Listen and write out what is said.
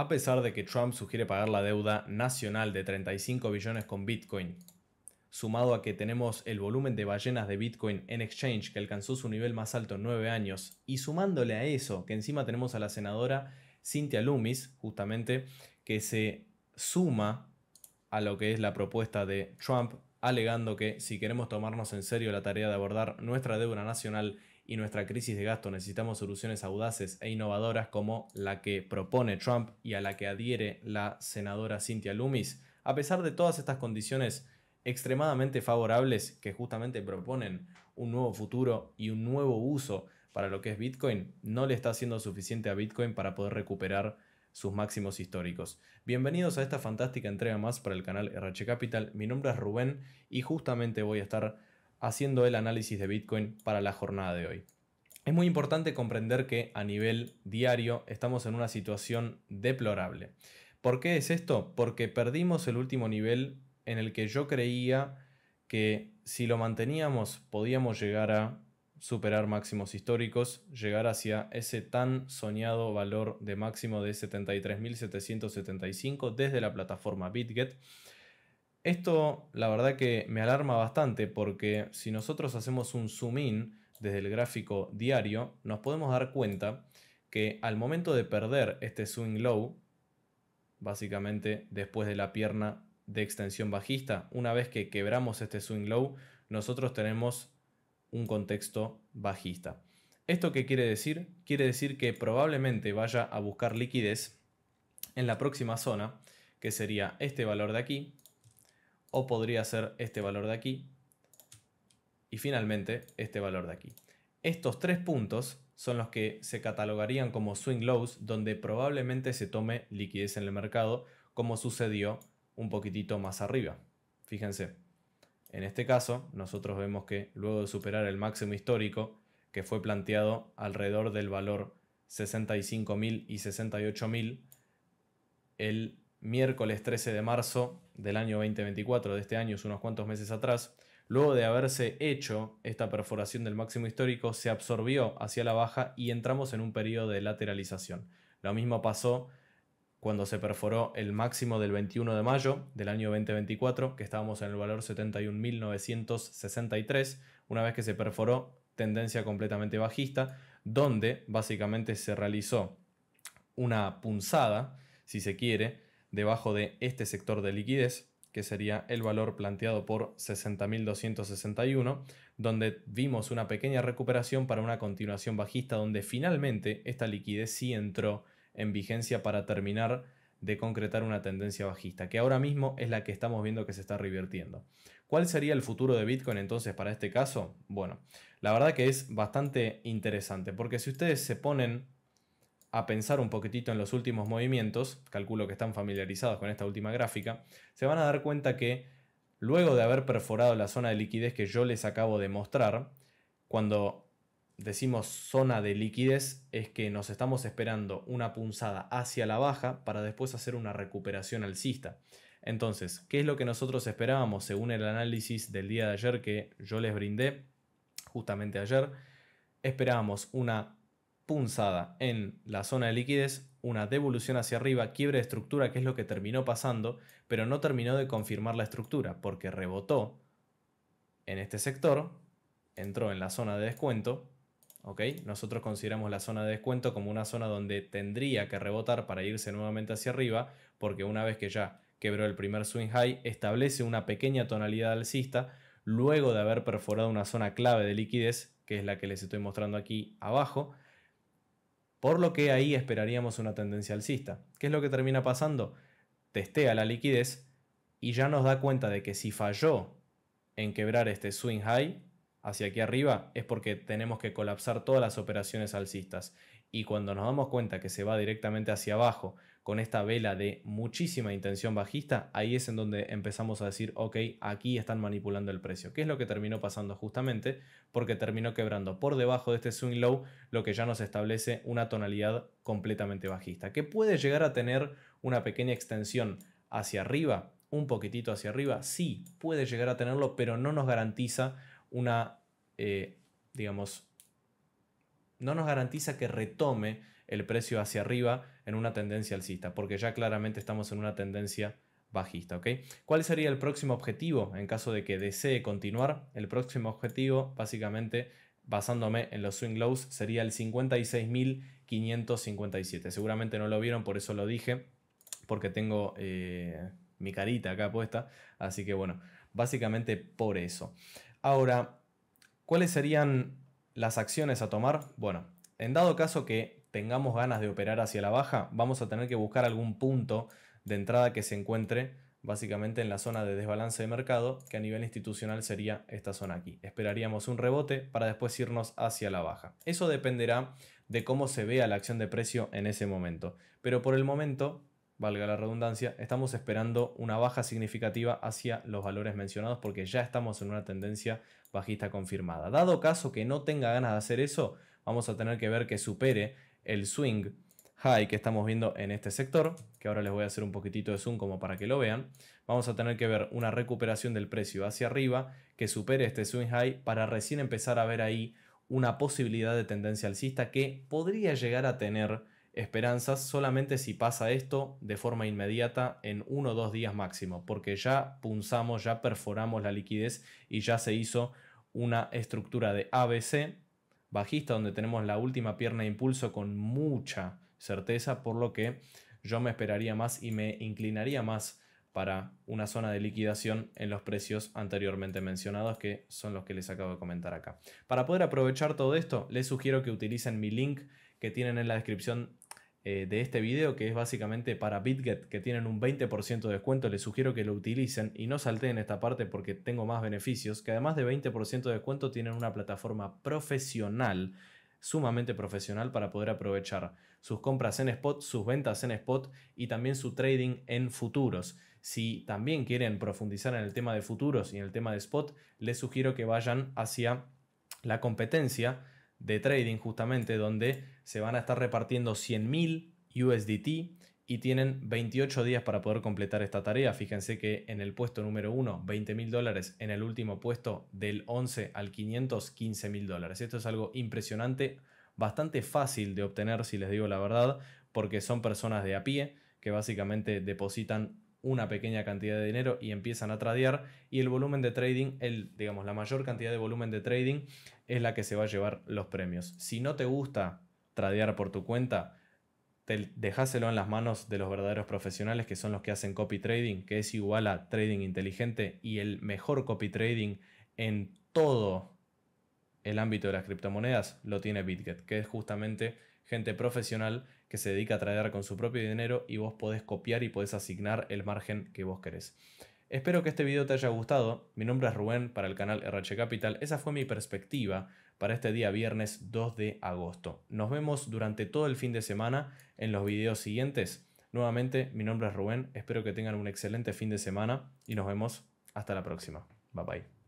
a pesar de que Trump sugiere pagar la deuda nacional de 35 billones con Bitcoin. Sumado a que tenemos el volumen de ballenas de Bitcoin en exchange que alcanzó su nivel más alto en 9 años, y sumándole a eso que encima tenemos a la senadora Cynthia Loomis, justamente, que se suma a lo que es la propuesta de Trump, alegando que si queremos tomarnos en serio la tarea de abordar nuestra deuda nacional, y nuestra crisis de gasto necesitamos soluciones audaces e innovadoras como la que propone Trump y a la que adhiere la senadora Cynthia Loomis. A pesar de todas estas condiciones extremadamente favorables que justamente proponen un nuevo futuro y un nuevo uso para lo que es Bitcoin, no le está haciendo suficiente a Bitcoin para poder recuperar sus máximos históricos. Bienvenidos a esta fantástica entrega más para el canal RH Capital. Mi nombre es Rubén y justamente voy a estar haciendo el análisis de Bitcoin para la jornada de hoy. Es muy importante comprender que a nivel diario estamos en una situación deplorable. ¿Por qué es esto? Porque perdimos el último nivel en el que yo creía que si lo manteníamos podíamos llegar a superar máximos históricos, llegar hacia ese tan soñado valor de máximo de 73.775 desde la plataforma BitGet. Esto la verdad que me alarma bastante porque si nosotros hacemos un zoom in desde el gráfico diario, nos podemos dar cuenta que al momento de perder este swing low, básicamente después de la pierna de extensión bajista, una vez que quebramos este swing low, nosotros tenemos un contexto bajista. ¿Esto qué quiere decir? Quiere decir que probablemente vaya a buscar liquidez en la próxima zona, que sería este valor de aquí, o podría ser este valor de aquí y finalmente este valor de aquí. Estos tres puntos son los que se catalogarían como swing lows donde probablemente se tome liquidez en el mercado como sucedió un poquitito más arriba. Fíjense, en este caso nosotros vemos que luego de superar el máximo histórico que fue planteado alrededor del valor 65.000 y 68.000, el miércoles 13 de marzo del año 2024, de este año, es unos cuantos meses atrás, luego de haberse hecho esta perforación del máximo histórico, se absorbió hacia la baja y entramos en un periodo de lateralización. Lo mismo pasó cuando se perforó el máximo del 21 de mayo del año 2024, que estábamos en el valor 71.963, una vez que se perforó tendencia completamente bajista, donde básicamente se realizó una punzada, si se quiere, debajo de este sector de liquidez, que sería el valor planteado por 60.261, donde vimos una pequeña recuperación para una continuación bajista, donde finalmente esta liquidez sí entró en vigencia para terminar de concretar una tendencia bajista, que ahora mismo es la que estamos viendo que se está revirtiendo. ¿Cuál sería el futuro de Bitcoin entonces para este caso? Bueno, la verdad que es bastante interesante, porque si ustedes se ponen a pensar un poquitito en los últimos movimientos, calculo que están familiarizados con esta última gráfica, se van a dar cuenta que luego de haber perforado la zona de liquidez que yo les acabo de mostrar, cuando decimos zona de liquidez es que nos estamos esperando una punzada hacia la baja para después hacer una recuperación alcista. Entonces, ¿qué es lo que nosotros esperábamos según el análisis del día de ayer que yo les brindé? Justamente ayer, esperábamos una punzada en la zona de liquidez, una devolución hacia arriba, quiebre de estructura, que es lo que terminó pasando, pero no terminó de confirmar la estructura porque rebotó en este sector, entró en la zona de descuento, ¿ok? Nosotros consideramos la zona de descuento como una zona donde tendría que rebotar para irse nuevamente hacia arriba, porque una vez que ya quebró el primer swing high, establece una pequeña tonalidad alcista, luego de haber perforado una zona clave de liquidez, que es la que les estoy mostrando aquí abajo, por lo que ahí esperaríamos una tendencia alcista. ¿Qué es lo que termina pasando? Testea la liquidez y ya nos da cuenta de que si falló en quebrar este swing high hacia aquí arriba es porque tenemos que colapsar todas las operaciones alcistas y cuando nos damos cuenta que se va directamente hacia abajo con esta vela de muchísima intención bajista, ahí es en donde empezamos a decir, ok, aquí están manipulando el precio, que es lo que terminó pasando justamente, porque terminó quebrando por debajo de este swing low, lo que ya nos establece una tonalidad completamente bajista, que puede llegar a tener una pequeña extensión hacia arriba, un poquitito hacia arriba, sí, puede llegar a tenerlo, pero no nos garantiza una, eh, digamos, no nos garantiza que retome el precio hacia arriba en una tendencia alcista, porque ya claramente estamos en una tendencia bajista. ¿ok? ¿Cuál sería el próximo objetivo en caso de que desee continuar? El próximo objetivo, básicamente, basándome en los swing lows, sería el 56.557. Seguramente no lo vieron, por eso lo dije, porque tengo eh, mi carita acá puesta. Así que bueno, básicamente por eso. Ahora, ¿cuáles serían las acciones a tomar, bueno, en dado caso que tengamos ganas de operar hacia la baja, vamos a tener que buscar algún punto de entrada que se encuentre básicamente en la zona de desbalance de mercado, que a nivel institucional sería esta zona aquí. Esperaríamos un rebote para después irnos hacia la baja. Eso dependerá de cómo se vea la acción de precio en ese momento. Pero por el momento valga la redundancia, estamos esperando una baja significativa hacia los valores mencionados porque ya estamos en una tendencia bajista confirmada. Dado caso que no tenga ganas de hacer eso, vamos a tener que ver que supere el swing high que estamos viendo en este sector, que ahora les voy a hacer un poquitito de zoom como para que lo vean, vamos a tener que ver una recuperación del precio hacia arriba que supere este swing high para recién empezar a ver ahí una posibilidad de tendencia alcista que podría llegar a tener esperanzas solamente si pasa esto de forma inmediata en uno o dos días máximo, porque ya punzamos, ya perforamos la liquidez y ya se hizo una estructura de ABC bajista donde tenemos la última pierna de impulso con mucha certeza, por lo que yo me esperaría más y me inclinaría más para una zona de liquidación en los precios anteriormente mencionados, que son los que les acabo de comentar acá. Para poder aprovechar todo esto, les sugiero que utilicen mi link que tienen en la descripción eh, de este video que es básicamente para BitGet que tienen un 20% de descuento. Les sugiero que lo utilicen y no salten esta parte porque tengo más beneficios. Que además de 20% de descuento tienen una plataforma profesional sumamente profesional para poder aprovechar sus compras en spot, sus ventas en spot y también su trading en futuros. Si también quieren profundizar en el tema de futuros y en el tema de spot, les sugiero que vayan hacia la competencia de trading justamente donde se van a estar repartiendo 100.000 USDT y tienen 28 días para poder completar esta tarea. Fíjense que en el puesto número 1, 20 mil dólares, en el último puesto del 11 al 500, 15 mil dólares. Esto es algo impresionante, bastante fácil de obtener si les digo la verdad, porque son personas de a pie que básicamente depositan una pequeña cantidad de dinero y empiezan a tradear y el volumen de trading, el, digamos, la mayor cantidad de volumen de trading es la que se va a llevar los premios. Si no te gusta tradear por tu cuenta, dejáselo en las manos de los verdaderos profesionales que son los que hacen copy trading, que es igual a trading inteligente y el mejor copy trading en todo el ámbito de las criptomonedas lo tiene BitGet, que es justamente gente profesional que se dedica a traer con su propio dinero y vos podés copiar y podés asignar el margen que vos querés. Espero que este video te haya gustado. Mi nombre es Rubén para el canal RH Capital. Esa fue mi perspectiva para este día viernes 2 de agosto. Nos vemos durante todo el fin de semana en los videos siguientes. Nuevamente, mi nombre es Rubén. Espero que tengan un excelente fin de semana y nos vemos hasta la próxima. Bye bye.